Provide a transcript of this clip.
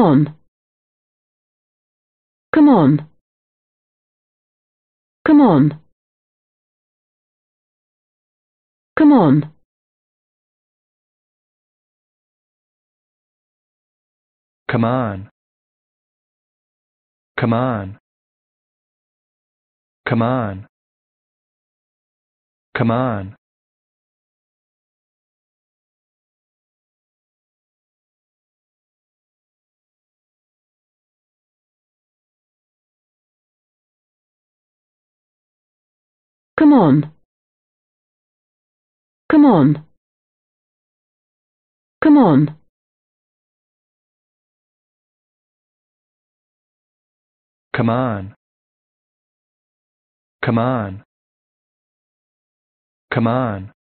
on. Come on. Come on. Come on. Come on. Come on. Come on. Come on. Come on. Come on. Come on. Come on. Come on. Come on.